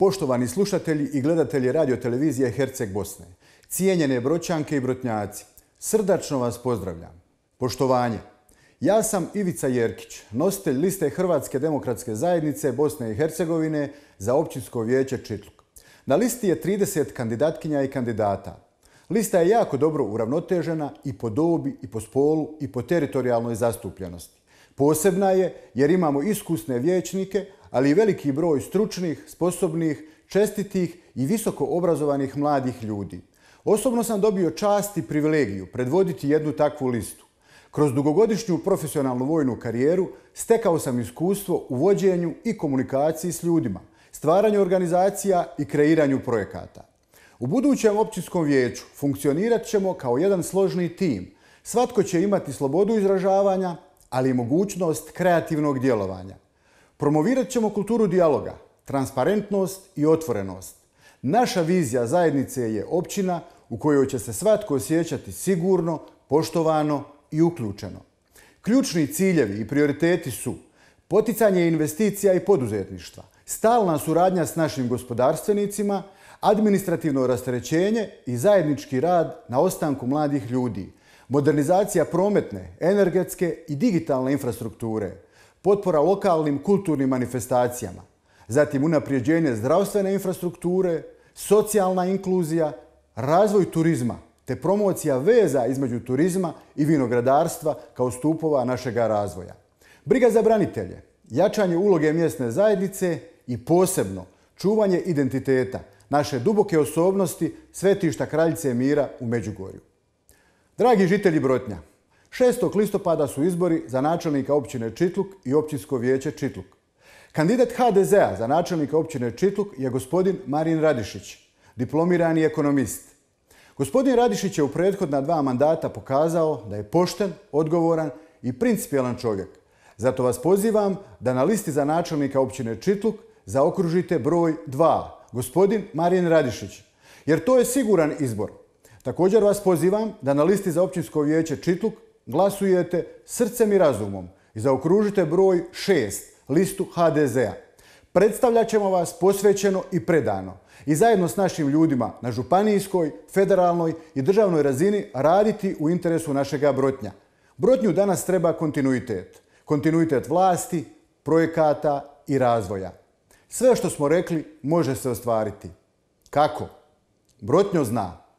Poštovani slušatelji i gledatelji radio televizije Herceg Bosne, cijenjene broćanke i brotnjaci, srdačno vas pozdravljam. Poštovanje. Ja sam Ivica Jerkić, nositelj liste Hrvatske demokratske zajednice Bosne i Hercegovine za općinsko vijeće Čitluk. Na listi je 30 kandidatkinja i kandidata. Lista je jako dobro uravnotežena i po dobi, i po spolu, i po teritorijalnoj zastupljenosti. Posebna je jer imamo iskusne vijećnike, ali i veliki broj stručnih, sposobnih, čestitih i visoko obrazovanih mladih ljudi. Osobno sam dobio čast i privilegiju predvoditi jednu takvu listu. Kroz dugogodišnju profesionalnu vojnu karijeru stekao sam iskustvo u vođenju i komunikaciji s ljudima, stvaranju organizacija i kreiranju projekata. U budućem općinskom vijeću funkcionirat ćemo kao jedan složni tim. Svatko će imati slobodu izražavanja, ali i mogućnost kreativnog djelovanja. Promovirat ćemo kulturu dijaloga, transparentnost i otvorenost. Naša vizija zajednice je općina u kojoj će se svatko osjećati sigurno, poštovano i uključeno. Ključni ciljevi i prioriteti su poticanje investicija i poduzetništva, stalna suradnja s našim gospodarstvenicima, administrativno rasterećenje i zajednički rad na ostanku mladih ljudi, modernizacija prometne, energetske i digitalne infrastrukture, potpora lokalnim kulturnim manifestacijama, zatim unaprijeđenje zdravstvene infrastrukture, socijalna inkluzija, razvoj turizma te promocija veza između turizma i vinogradarstva kao stupova našega razvoja. Briga za branitelje, jačanje uloge mjesne zajednice i posebno čuvanje identiteta, naše duboke osobnosti svetišta kraljice mira u Međugorju. Dragi žitelji Brotnja, 6. listopada su izbori za načelnika općine Čitluk i općinsko vijeće Čitluk. Kandidat HDZ-a za načelnika općine Čitluk je gospodin Marin Radišić, diplomirani ekonomist. Gospodin Radišić je u prethodna dva mandata pokazao da je pošten, odgovoran i principijelan čovjek. Zato vas pozivam da na listi za načelnika općine Čitluk zaokružite broj 2, gospodin Marin Radišić. Jer to je siguran izbor. Također vas pozivam da na listi za općinsko vijeće Čitluk glasujete srcem i razumom i zaokružite broj 6, listu HDZ-a. Predstavljat ćemo vas posvećeno i predano i zajedno s našim ljudima na županijskoj, federalnoj i državnoj razini raditi u interesu našega brotnja. Brotnju danas treba kontinuitet. Kontinuitet vlasti, projekata i razvoja. Sve što smo rekli može se ostvariti. Kako? Brotnjo zna.